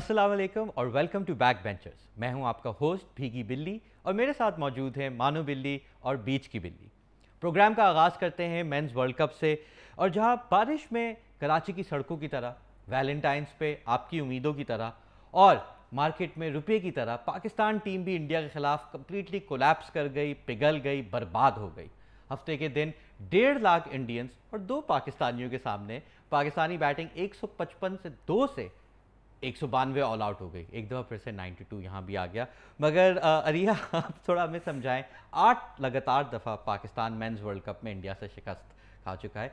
असलम और welcome to back benchers मैं हूं आपका होस्ट भीगी बिल्ली और मेरे साथ मौजूद हैं मानो बिल्ली और बीच की बिल्ली प्रोग्राम का आगाज़ करते हैं मेंस वर्ल्ड कप से और जहां बारिश में कराची की सड़कों की तरह वैलेंटाइंस पे आपकी उम्मीदों की तरह और मार्केट में रुपये की तरह पाकिस्तान टीम भी इंडिया के ख़िलाफ़ कम्प्लीटली कोलैप्स कर गई पिघल गई बर्बाद हो गई हफ्ते के दिन डेढ़ लाख इंडियंस और दो पाकिस्तानियों के सामने पाकिस्तानी बैटिंग 155 से दो से एक सौ बानवे ऑल आउट हो गई एक दफ़ा फिर से 92 टू यहाँ भी आ गया मगर अरिया आप थोड़ा हमें समझाएं आठ लगातार दफ़ा पाकिस्तान मेंस वर्ल्ड कप में इंडिया से शिकस्त खा चुका है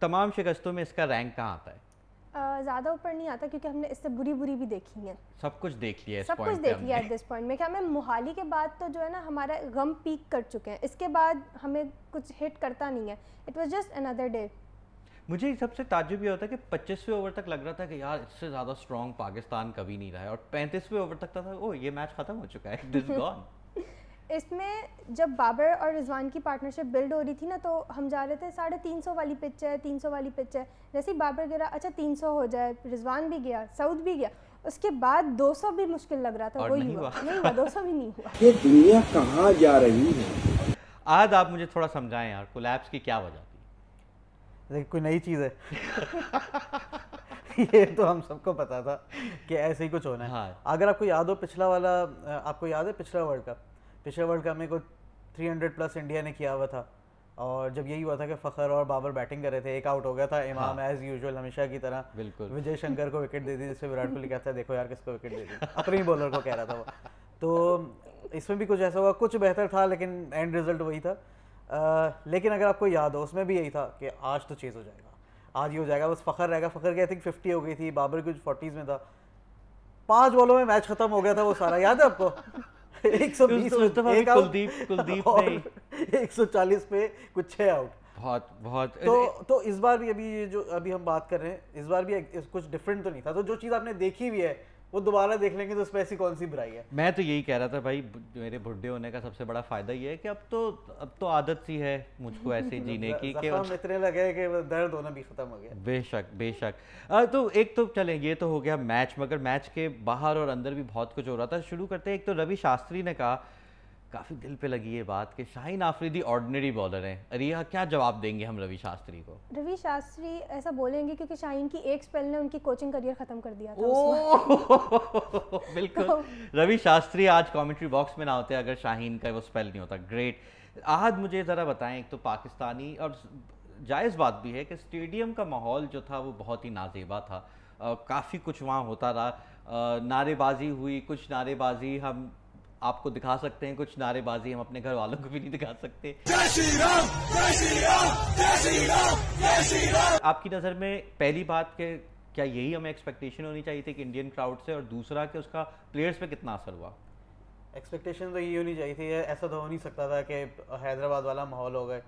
तमाम शिकस्तों में इसका रैंक कहाँ आता है ज़्यादा ऊपर नहीं आता क्योंकि हमने इससे बुरी बुरी भी देखी है सब कुछ देख लिया सब कुछ देख लिया एट दिस पॉइंट में क्या हमें मोहाली के बाद तो जो है ना हमारा गम पीक कर चुके हैं इसके बाद हमें कुछ हिट करता नहीं है it was just another day मुझे सबसे ताजुब यह होता है कि पच्चीसवें ओवर तक लग रहा था कि यार इससे ज़्यादा स्ट्रॉन्ग पाकिस्तान कभी नहीं रहा है और पैंतीसवें ओवर तक था, ओ ये मैच ख़त्म हो चुका है दिस गॉन इसमें जब बाबर और रिजवान की पार्टनरशिप बिल्ड हो रही थी ना तो हम जा रहे थे साढ़े तीन सौ वाली पिच है तीन सौ वाली पिच है जैसे ही बाबर गिरा अच्छा तीन सौ हो जाए रिजवान भी गया सऊद भी गया उसके बाद दो सौ भी मुश्किल लग रहा था वही नहीं हुआ नहीं हुआ दो सौ भी नहीं हुआ ये दुनिया कहाँ जा रही है आज आप मुझे थोड़ा समझाएं यार कोलैप्स की क्या वजह कोई नई चीज़ है ये तो हम सबको पता था कि ऐसे ही कुछ होना है हाँ। अगर आपको याद हो पिछला वाला आपको याद है पिछला वर्ल्ड कप पिछला वर्ल्ड कप में को हंड्रेड प्लस इंडिया ने किया हुआ था और जब यही हुआ था कि फ़खर और बाबर बैटिंग कर रहे थे एक आउट हो गया था इमाम एज हाँ। यूजुअल हमेशा की तरह बिल्कुल विजय शंकर को विकेट दे दी जिससे विराट कोहली कहता है देखो यार किसको विकेट दे दी अपने ही बॉलर को कह रहा था वो तो इसमें भी कुछ ऐसा हुआ कुछ बेहतर था लेकिन एंड रिजल्ट वही था लेकिन अगर आपको याद हो उसमें भी यही था कि आज तो चेज़ हो जाएगा आज ही हो जाएगा बस फ़खर रहेगा फ़खर के आई थिंक फिफ्टी हो गई थी बाबर कुछ फोर्टीज़ में था पांच बॉलों में मैच खत्म हो गया था वो सारा याद है आपको एक सौ बीस में कुलदीप कुलदीप एक सौ चालीस पे कुछ छः आउट बहुत बहुत तो तो इस बार भी अभी ये जो अभी हम बात कर रहे हैं इस बार भी कुछ डिफरेंट तो नहीं था तो जो चीज़ आपने देखी भी है वो दोबारा देख लेंगे तो उसमें ऐसी कौन सी बुराई है मैं तो यही कह रहा था भाई मेरे बुढ़े होने का सबसे बड़ा फायदा ये है कि अब तो अब तो आदत सी है मुझको ऐसे जीने की कि हम इतने लगे कि दर्द होना भी खत्म हो गया बेशक बेशक आ, तो एक तो चले ये तो हो गया मैच मगर मैच के बाहर और अंदर भी बहुत कुछ हो रहा था शुरू करते एक तो रवि शास्त्री ने कहा काफ़ी दिल पे लगी ये बात कि शाहीन आफरीदी ऑर्डिनरी बॉलर हैं रिया क्या जवाब देंगे हम रवि शास्त्री को रवि शास्त्री ऐसा बोलेंगे क्योंकि शाहीन की एक स्पेल ने उनकी कोचिंग करियर ख़त्म कर दिया था ओ, बिल्कुल तो- रवि शास्त्री आज कमेंट्री बॉक्स में ना होते अगर शाहीन का वो स्पेल नहीं होता ग्रेट आज मुझे ज़रा बताएं एक तो पाकिस्तानी और जायज़ बात भी है कि स्टेडियम का माहौल जो था वो बहुत ही नाजेबा था काफ़ी कुछ वहाँ होता रहा नारेबाजी हुई कुछ नारेबाजी हम आपको दिखा सकते हैं कुछ नारेबाजी हम अपने घर वालों को भी नहीं दिखा सकते आपकी नज़र में पहली बात के क्या यही हमें एक्सपेक्टेशन होनी चाहिए थी कि इंडियन क्राउड से और दूसरा कि उसका प्लेयर्स पे कितना असर हुआ एक्सपेक्टेशन तो यही होनी चाहिए थी ऐसा तो हो नहीं सकता था कि हैदराबाद वाला माहौल हो गए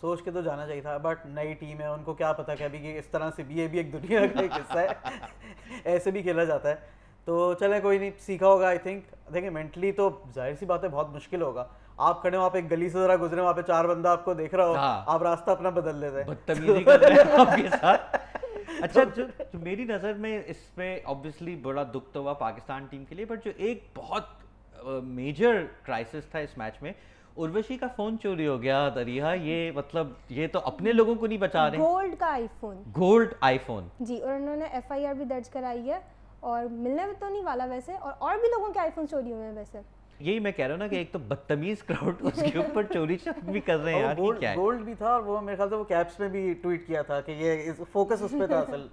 सोच के तो जाना चाहिए था बट नई टीम है उनको क्या पता कि अभी कि इस तरह से भी ये भी एक दुनिया का एक हिस्सा है ऐसे भी खेला जाता है तो चले कोई नहीं सीखा होगा आई थिंक देखिए मेंटली तो जाहिर सी बात है बहुत मुश्किल होगा आप खड़े वहां पे एक गली से जरा गुजरे वहां पे चार बंदा आपको देख रहा हो हाँ। आप रास्ता अपना बदल लेते हैं बदतमीजी कर रहे हैं आपके साथ अच्छा जो, जो मेरी नज़र में इसमें ऑब्वियसली बड़ा दुख तो हुआ पाकिस्तान टीम के लिए बट जो एक बहुत मेजर क्राइसिस था इस मैच में उर्वशी का फोन चोरी हो गया दरिया ये मतलब ये तो अपने लोगों को नहीं बचा रहे गोल्ड का आईफोन गोल्ड आईफोन जी और उन्होंने एफआईआर भी दर्ज कराई है और मिलने तो नहीं वाला वैसे और और भी लोगों के आईफोन चोरी हुए हैं वैसे यही मैं कह रहा हूँ ना कि एक तो बदतमीज क्राउड उसके ऊपर चोरी शक भी कर रहे हैं यार गोल्ड, क्या गोल्ड भी था और वो मेरे ख्याल से वो कैप्स में भी ट्वीट किया था कि ये फोकस उस पर था असल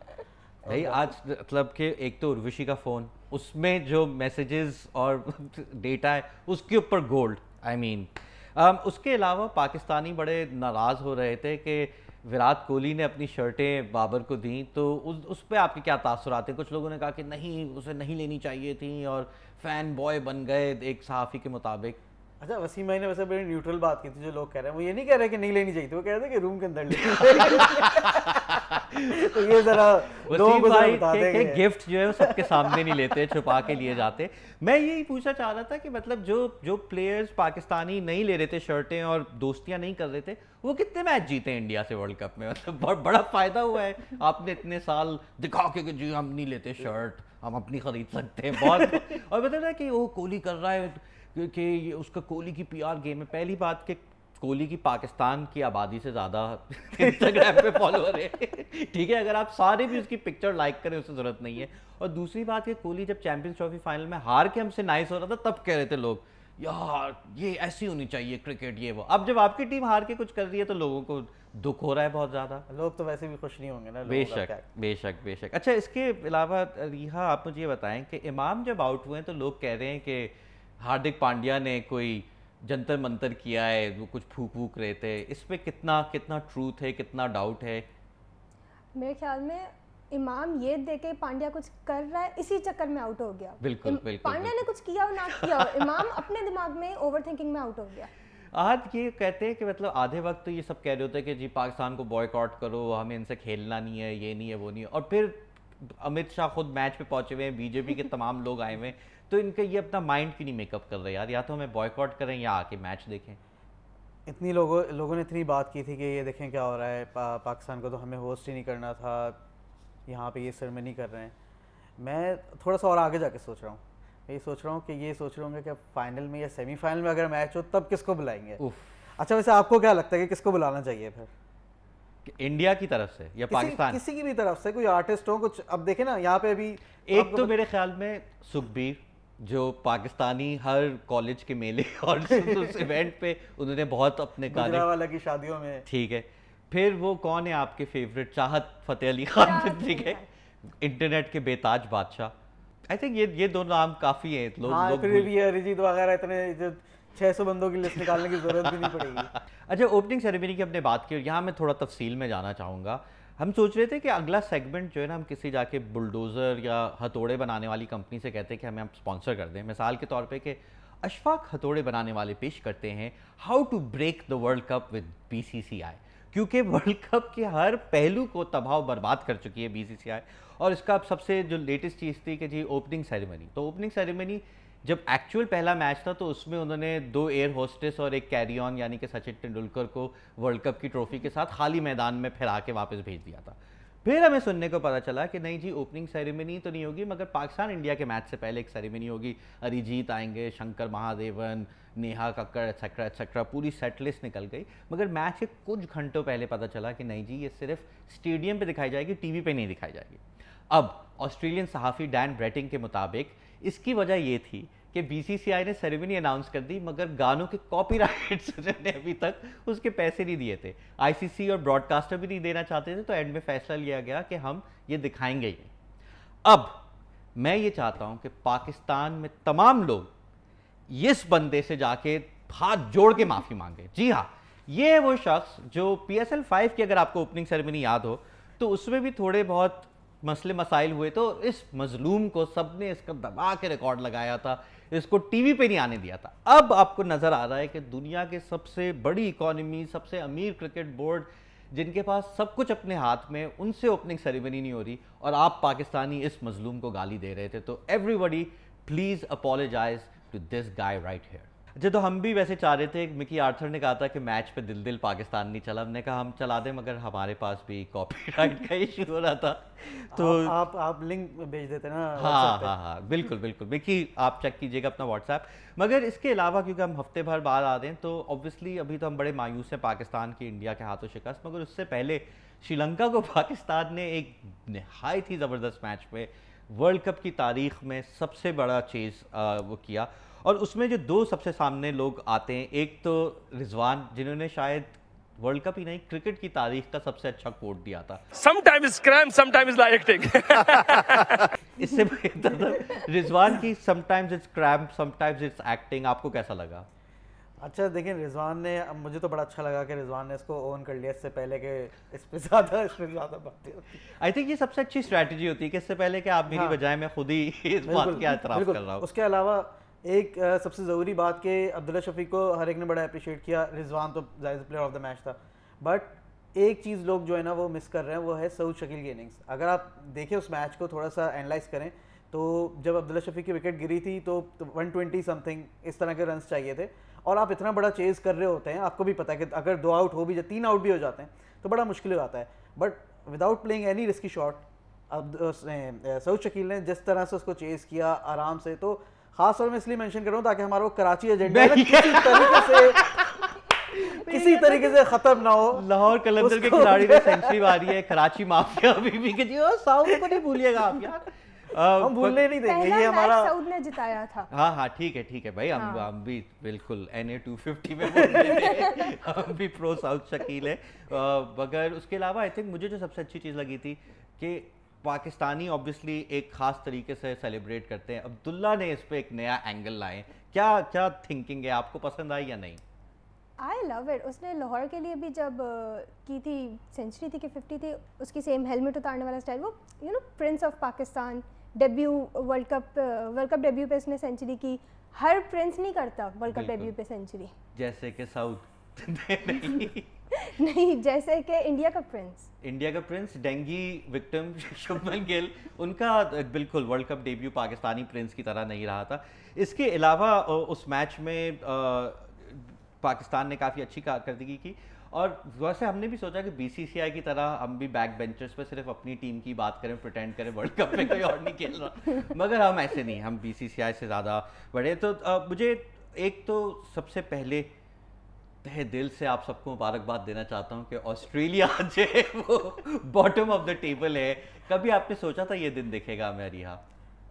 भाई आज मतलब कि एक तो उर्वशी का फ़ोन उसमें जो मैसेजेस और डेटा है उसके ऊपर gold I I mean mean. um, उसके अलावा पाकिस्तानी बड़े नाराज़ हो रहे थे कि विराट कोहली ने अपनी शर्टें बाबर को दी तो उस उस पर आपके क्या आते हैं कुछ लोगों ने कहा कि नहीं उसे नहीं लेनी चाहिए थी और फ़ैन बॉय बन गए एक सहाफ़ी के मुताबिक अच्छा वसीम भाई ने वैसे बड़ी न्यूट्रल बात की थी जो लोग कह रहे हैं वो ये नहीं कह रहे कि नहीं लेनी चाहिए वो कह रहे थे कि रूम के अंदर तो ये जरा वसीम भाई के, के गिफ्ट जो है वो सबके सामने नहीं लेते छुपा के लिए जाते मैं यही पूछना चाह रहा था कि मतलब जो जो प्लेयर्स पाकिस्तानी नहीं ले रहे थे शर्टें और दोस्तियां नहीं कर रहे थे वो कितने मैच जीते इंडिया से वर्ल्ड कप में मतलब बहुत बड़ा फायदा हुआ है आपने इतने साल दिखा के कि जी हम नहीं लेते शर्ट हम अपनी खरीद सकते हैं बहुत और बता रहा है कि वो कोहली कर रहा है कि उसका कोहली की पीआर गेम है पहली बात कि कोहली की पाकिस्तान की आबादी से ज़्यादा इंस्टाग्राम पे फॉलोअर है ठीक है अगर आप सारे भी उसकी पिक्चर लाइक करें उससे ज़रूरत नहीं है और दूसरी बात कि कोहली जब चैंपियंस ट्रॉफी फाइनल में हार के हमसे नाइस हो रहा था तब कह रहे थे लोग यार ये ऐसी होनी चाहिए क्रिकेट ये वो अब जब आपकी टीम हार के कुछ कर रही है तो लोगों को दुख हो रहा है बहुत ज़्यादा लोग तो वैसे भी खुश नहीं होंगे ना बेशक बेशक बेशक अच्छा इसके अलावा रिहा आप मुझे ये बताएं कि इमाम जब आउट हुए हैं तो लोग कह रहे हैं कि हार्दिक पांड्या ने कोई जंतर मंतर किया है वो कुछ फूक फूक रहे थे इस पर कितना कितना ट्रूथ है कितना डाउट है मेरे ख्याल में इमाम ये देखे पांड्या कुछ कर रहा है इसी चक्कर में आउट हो गया बिल्कुल बिल्कुल पांड्या ने कुछ किया और ना किया और इमाम अपने दिमाग में ओवर थिंकिंग में आउट हो गया आज ये कहते हैं कि मतलब आधे वक्त तो ये सब कह रहे होते हैं कि जी पाकिस्तान को बॉयकॉट करो हमें इनसे खेलना नहीं है ये नहीं है वो नहीं है और फिर अमित शाह खुद मैच पे पहुंचे हुए हैं बीजेपी के तमाम लोग आए हुए हैं तो इनका ये अपना माइंड क्यों नहीं मेकअप कर रहे यार या तो हमें बॉयकॉट करें या आके मैच देखें इतनी लोगों लोगों ने इतनी बात की थी कि ये देखें क्या हो रहा है पा, पाकिस्तान को तो हमें होस्ट ही नहीं करना था यहाँ पे ये नहीं कर रहे हैं मैं थोड़ा सा और आगे जाके सोच रहा हूँ मैं ये सोच रहा हूँ कि ये सोच रहा हूँ कि फाइनल में या सेमीफाइनल में अगर मैच हो तब किसको बुलाएंगे अच्छा वैसे आपको क्या लगता है कि किसको बुलाना चाहिए फिर इंडिया की तरफ से या पाकिस्तान किसी की भी तरफ से कोई आर्टिस्ट हो कुछ अब देखे ना यहाँ पे अभी एक तो मेरे ख्याल में सुखबीर जो पाकिस्तानी हर कॉलेज के मेले और उस इवेंट पे उन्होंने बहुत अपने वाला की शादियों में ठीक है फिर वो कौन है आपके फेवरेट चाहत फतेह अली खान ठीक है इंटरनेट के बेताज बादशाह आई थिंक ये ये दोनों नाम काफ़ी हैं लोग हाँ, लोग भी अरिजीत वगैरह इतने 600 बंदों की लिस्ट निकालने की ज़रूरत भी नहीं पड़ेगी अच्छा ओपनिंग सेरेमनी की हमने बात की और यहाँ मैं थोड़ा तफसील में जाना चाहूँगा हम सोच रहे थे कि अगला सेगमेंट जो है ना हम किसी जाके बुलडोज़र या हथौड़े बनाने वाली कंपनी से कहते हैं कि हमें आप स्पॉन्सर कर दें मिसाल के तौर पर कि अशफाक हथौड़े बनाने वाले पेश करते हैं how to break the world cup with B क्योंकि वर्ल्ड कप के हर पहलू को तबाह बर्बाद कर चुकी है बी और इसका अब सबसे जो लेटेस्ट चीज़ थी कि जी ओपनिंग सेरेमनी तो ओपनिंग सेरेमनी जब एक्चुअल पहला मैच था तो उसमें उन्होंने दो एयर होस्टेस और एक कैरी ऑन यानी कि सचिन तेंदुलकर को वर्ल्ड कप की ट्रॉफी के साथ खाली मैदान में फिरा के वापस भेज दिया था फिर हमें सुनने को पता चला कि नहीं जी ओपनिंग सेरेमनी तो नहीं होगी मगर पाकिस्तान इंडिया के मैच से पहले एक सेरेमनी होगी अरिजीत आएंगे शंकर महादेवन नेहा कक्कर एक्सेट्रा एक्सेट्रा पूरी सेट लिस्ट निकल गई मगर मैच के कुछ घंटों पहले पता चला कि नहीं जी ये सिर्फ स्टेडियम पर दिखाई जाएगी टी वी नहीं दिखाई जाएगी अब ऑस्ट्रेलियन सहाफ़ी डैन ब्रेटिंग के मुताबिक इसकी वजह ये थी कि बीसीसीआई ने सेरेमनी अनाउंस कर दी मगर गानों के कॉपीराइट्स ने अभी तक उसके पैसे नहीं दिए थे आईसीसी और ब्रॉडकास्टर भी नहीं देना चाहते थे तो एंड में फैसला लिया गया कि हम ये दिखाएंगे ही अब मैं ये चाहता हूं कि पाकिस्तान में तमाम लोग इस बंदे से जाके हाथ जोड़ के माफ़ी मांगे जी हाँ ये वो शख्स जो पी एस एल फाइव की अगर आपको ओपनिंग सेरेमनी याद हो तो उसमें भी थोड़े बहुत मसले मसाइल हुए तो इस मजलूम को सब ने इसका दबा के रिकॉर्ड लगाया था इसको टीवी पे नहीं आने दिया था अब आपको नज़र आ रहा है कि दुनिया के सबसे बड़ी इकोनॉमी सबसे अमीर क्रिकेट बोर्ड जिनके पास सब कुछ अपने हाथ में उनसे ओपनिंग सेरेमनी नहीं हो रही और आप पाकिस्तानी इस मजलूम को गाली दे रहे थे तो everybody please apologise to this guy right here अच्छा तो हम भी वैसे चाह रहे थे मिकी आर्थर ने कहा था कि मैच पे दिल दिल पाकिस्तान नहीं चला हमने कहा हम चला दें मगर हमारे पास भी कॉपीराइट का इशू हो रहा था तो आ, आप आप लिंक भेज देते ना हाँ हाँ हाँ बिल्कुल बिल्कुल मिकी आप चेक कीजिएगा अपना व्हाट्सएप मगर इसके अलावा क्योंकि हम हफ्ते भर बाद आ दें तो ऑब्वियसली अभी तो हम बड़े मायूस हैं पाकिस्तान की इंडिया के हाथों शिकस्त मगर उससे पहले श्रीलंका को पाकिस्तान ने एक नहायत ही ज़बरदस्त मैच में वर्ल्ड कप की तारीख में सबसे बड़ा चीज़ वो किया और उसमें जो दो सबसे सामने लोग आते हैं एक तो रिजवान जिन्होंने शायद वर्ल्ड कप ही नहीं क्रिकेट की तारीख का सबसे अच्छा कोट दिया था sometime is crime sometime is acting इससे बेहतर तो रिजवान की sometimes it's crime sometimes it's acting आपको कैसा लगा अच्छा देखिए रिजवान ने मुझे तो बड़ा अच्छा लगा कि रिजवान ने इसको ओन कर लिया इससे पहले कि इस पे ज़्यादा इस इसमें ज़्यादा बातें आई थिंक ये सबसे अच्छी स्ट्रैटेजी होती है कि इससे पहले कि आप मेरी हाँ, बजाय मैं खुद ही इस बात के एतराफ़ कर रहा हूँ उसके अलावा एक आ, सबसे ज़रूरी बात कि अब्दुल्ला शफी को हर एक ने बड़ा अप्रिशिएट किया रिजवान तो जायज़ प्लेयर ऑफ द मैच था बट एक चीज़ लोग जो है ना वो मिस कर रहे हैं वो है सऊद शकील की इनिंग्स अगर आप देखें उस मैच को थोड़ा सा एनालाइज करें तो जब अब्दुल्ला शफी की विकेट गिरी थी तो वन ट्वेंटी समथिंग इस तरह के रन चाहिए थे और आप इतना बड़ा चेज़ कर रहे होते हैं आपको भी पता है कि अगर दो आउट हो भी जाए तीन आउट भी हो जाते हैं तो बड़ा मुश्किल हो जाता है but without playing any risky shot अब सऊद शकील ने जिस तरह से उसको चेज़ किया आराम से तो खास तौर में इसलिए मेंशन कर रहा हूँ ताकि हमारा वो कराची एजेंडा किसी तरीके से किसी तो तरीके से खत्म ना हो लाहौर कलंदर के खिलाड़ी ने सेंचुरी मारी है कराची माफिया अभी भी कि जी साउथ को नहीं भूलिएगा आप यार हम भूलने नहीं देंगे ये हमारा सऊद ने जिताया था हाँ हाँ ठीक है ठीक है भाई हम हाँ। हम भी बिल्कुल एन ए टू फिफ्टी में हम भी प्रो साउथ शकील है मगर उसके अलावा आई थिंक मुझे जो सबसे अच्छी चीज़ लगी थी कि पाकिस्तानी ऑब्वियसली एक ख़ास तरीके से सेलिब्रेट करते हैं अब्दुल्ला ने इस पर एक नया एंगल लाए क्या क्या थिंकिंग है आपको पसंद आई या नहीं आई लव इट उसने लाहौर के लिए भी जब की थी सेंचुरी थी कि फिफ्टी थी उसकी सेम हेलमेट उतारने वाला स्टाइल वो you know prince of Pakistan debut world cup world cup debut पे उसने सेंचुरी की हर प्रिंस नहीं करता वर्ल्ड कप डेब्यू पे सेंचुरी जैसे कि साउथ नहीं जैसे कि इंडिया का प्रिंस इंडिया का prince dengue victim Shubman Gill उनका बिल्कुल world cup debut Pakistani prince की तरह नहीं रहा था इसके अलावा उस मैच में पाकिस्तान ने काफ़ी अच्छी कारकर्दगी की और वैसे हमने भी सोचा कि बीसीसीआई की तरह हम भी बैक बेंचर्स पर सिर्फ अपनी टीम की बात करें प्रटेंड करें वर्ल्ड कप में कोई और नहीं खेल रहा मगर हम ऐसे नहीं हम बी से ज़्यादा बड़े तो आ, मुझे एक तो सबसे पहले तहे दिल से आप सबको मुबारकबाद देना चाहता हूँ कि ऑस्ट्रेलिया जो है वो बॉटम ऑफ द टेबल है कभी आपने सोचा था ये दिन देखेगा मैं रिहा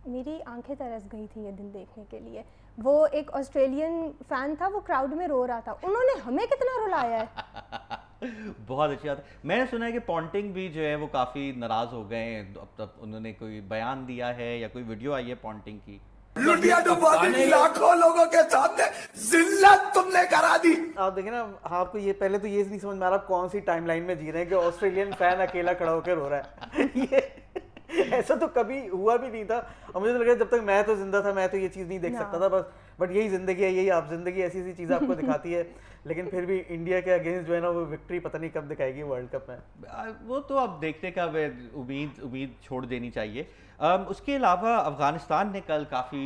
मेरी आंखें तरस गई थी ये दिन देखने के लिए वो एक ऑस्ट्रेलियन फ़ैन था वो क्राउड में रो रहा था उन्होंने हमें कितना रुलाया है बहुत अच्छी बात है मैंने सुना है कि पॉन्टिंग भी जो है वो काफ़ी नाराज़ हो गए हैं अब तक उन्होंने कोई बयान दिया है या कोई वीडियो आई है पॉन्टिंग की तो बाबी लाखों लोगों के सामने जिल्लत तुमने करा दी आप देखे ना आपको ये पहले तो ये नहीं समझ में आ रहा आप कौन सी टाइमलाइन में जी रहे हैं कि ऑस्ट्रेलियन फैन अकेला खड़ा होकर रो रहा है ऐसा तो कभी हुआ भी नहीं था और मुझे तो लगा जब तक मैं तो जिंदा था मैं तो ये चीज़ नहीं देख सकता था बस बट यही जिंदगी है यही आप जिंदगी ऐसी ऐसी चीज़ आपको दिखाती है लेकिन फिर भी इंडिया के अगेंस्ट जो है ना वो विक्ट्री पता नहीं कब दिखाएगी वर्ल्ड कप में वो तो अब देखने का उम्मीद उम्मीद छोड़ देनी चाहिए um, उसके अलावा अफगानिस्तान ने कल काफ़ी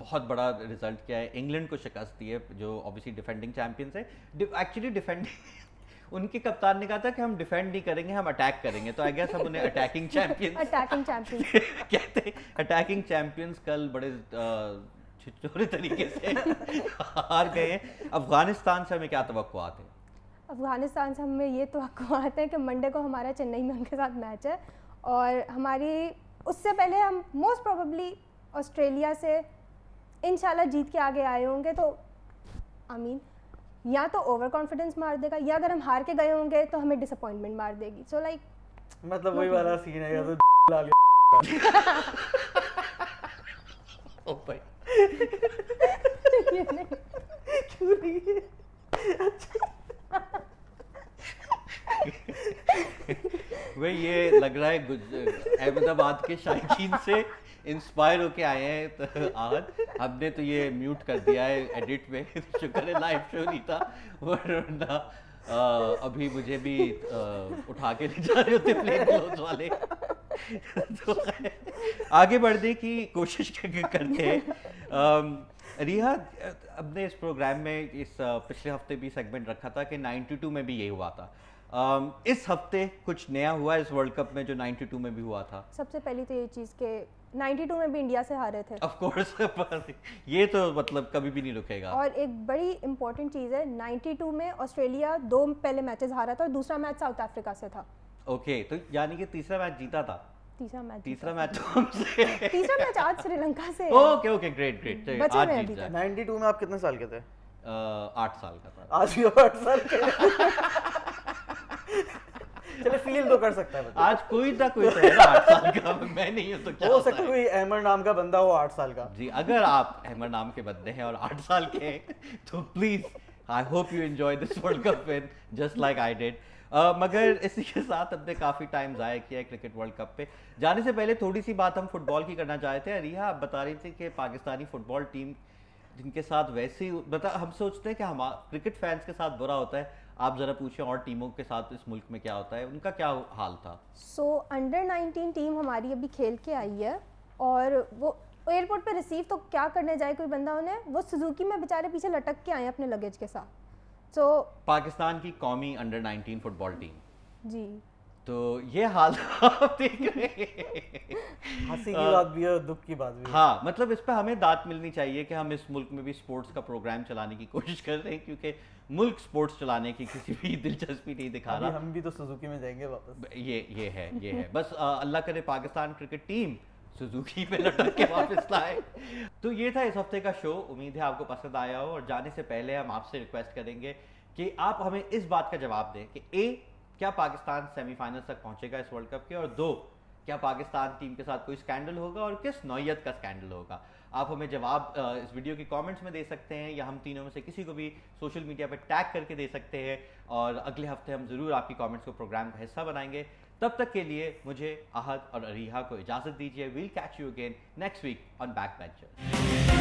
बहुत बड़ा रिजल्ट किया है इंग्लैंड को शिकस्त दी है जो ऑब्वियसली डिफेंडिंग चैंपियंस है एक्चुअली डिफेंडिंग उनके कप्तान ने कहा था कि हम डिफेंड नहीं करेंगे हम अटैक करेंगे तो आई गेस हम उन्हें अटैकिंग चैंपियंस अटैकिंग चैंपियंस कहते अटैकिंग चैंपियंस कल बड़े uh, छिचोरे तरीके से हार गए हैं अफगानिस्तान से हमें क्या तो है अफगानिस्तान से हमें ये तो है कि मंडे को हमारा चेन्नई में उनके साथ मैच है और हमारी उससे पहले हम मोस्ट प्रोबेबली ऑस्ट्रेलिया से इनशाला जीत के आगे आए होंगे तो आई मीन या तो ओवर कॉन्फिडेंस मार देगा या अगर हम हार के गए होंगे तो हमें डिसअपॉइंटमेंट मार देगी सो so, लाइक like, मतलब वही वाला सीन है या तो ओ भाई ये क्यों नहीं अच्छा वे ये लग रहा है अहमदाबाद के शायकीन से इंस्पायर होके आए हैं तो आज हमने तो ये म्यूट कर दिया है एडिट में शुक्र है लाइव शो नहीं था वरना अभी मुझे भी आ, उठा के ले जा रहे होते प्लेन क्लोज वाले तो आगे बढ़ने की कोशिश करते हैं Um, रिहा अपने इस प्रोग्राम में इस uh, पिछले हफ्ते भी सेगमेंट रखा था कि 92 में भी यही हुआ था um, इस हफ्ते कुछ नया हुआ इस वर्ल्ड कप में जो 92 में भी हुआ था सबसे पहली तो ये चीज़ के 92 में भी इंडिया से हारे थे ऑफ कोर्स ये तो मतलब कभी भी नहीं रुकेगा और एक बड़ी इंपॉर्टेंट चीज़ है 92 में ऑस्ट्रेलिया दो पहले मैचेस हारा था और दूसरा मैच साउथ अफ्रीका से था ओके okay, तो यानी कि तीसरा मैच जीता था तीसरा मैच तीसरा मैच तो तीसरा मैच आज श्रीलंका से ओके ओके ग्रेट ग्रेट आज में अभी 92 में आप कितने साल के थे आठ साल का था आज भी आठ साल के चलो फील तो कर सकता है आज कोई था कोई था तो आठ साल का मैं नहीं हूँ तो क्या हो सकता है कोई अहमद नाम का बंदा हो आठ साल का जी अगर आप अहमद नाम के बंदे हैं और आठ साल के हैं तो please I hope you enjoy this world cup win just like I did मगर इसी के साथ हमने काफ़ी टाइम ज़ाय किया क्रिकेट वर्ल्ड कप पे जाने से पहले थोड़ी सी बात हम फुटबॉल की करना चाहते हैं रिया आप बता रही थी कि पाकिस्तानी फुटबॉल टीम जिनके साथ वैसे ही बता हम सोचते हैं कि हम क्रिकेट फैंस के साथ बुरा होता है आप ज़रा पूछें और टीमों के साथ इस मुल्क में क्या होता है उनका क्या हाल था सो अंडर नाइनटीन टीम हमारी अभी खेल के आई है और वो एयरपोर्ट पे रिसीव तो क्या करने जाए कोई बंदा उन्हें वो सुजुकी में बेचारे पीछे लटक के आए अपने लगेज के साथ सो पाकिस्तान की कौमी अंडर 19 फुटबॉल टीम जी तो ये हाल आप देख रहे हंसी की बात भी है दुख की बात भी हाँ मतलब इस पर हमें दांत मिलनी चाहिए कि हम इस मुल्क में भी स्पोर्ट्स का प्रोग्राम चलाने की कोशिश कर रहे हैं क्योंकि मुल्क स्पोर्ट्स चलाने की किसी भी दिलचस्पी नहीं दिखा रहा हम भी तो सुजुकी में जाएंगे वापस ये ये है ये है बस अल्लाह करे पाकिस्तान क्रिकेट टीम सुजुकी पे लटक के वापस लाए तो ये था इस हफ्ते का शो उम्मीद है आपको पसंद आया हो और जाने से पहले हम आपसे रिक्वेस्ट करेंगे कि आप हमें इस बात का जवाब दें कि ए क्या पाकिस्तान सेमीफाइनल तक पहुंचेगा इस वर्ल्ड कप के और दो क्या पाकिस्तान टीम के साथ कोई स्कैंडल होगा और किस नौीयत का स्कैंडल होगा आप हमें जवाब इस वीडियो के कमेंट्स में दे सकते हैं या हम तीनों में से किसी को भी सोशल मीडिया पर टैग करके दे सकते हैं और अगले हफ्ते हम ज़रूर आपकी कमेंट्स को प्रोग्राम का हिस्सा बनाएंगे तब तक के लिए मुझे अहद और अरिहा को इजाजत दीजिए we'll catch you again next week on back benchers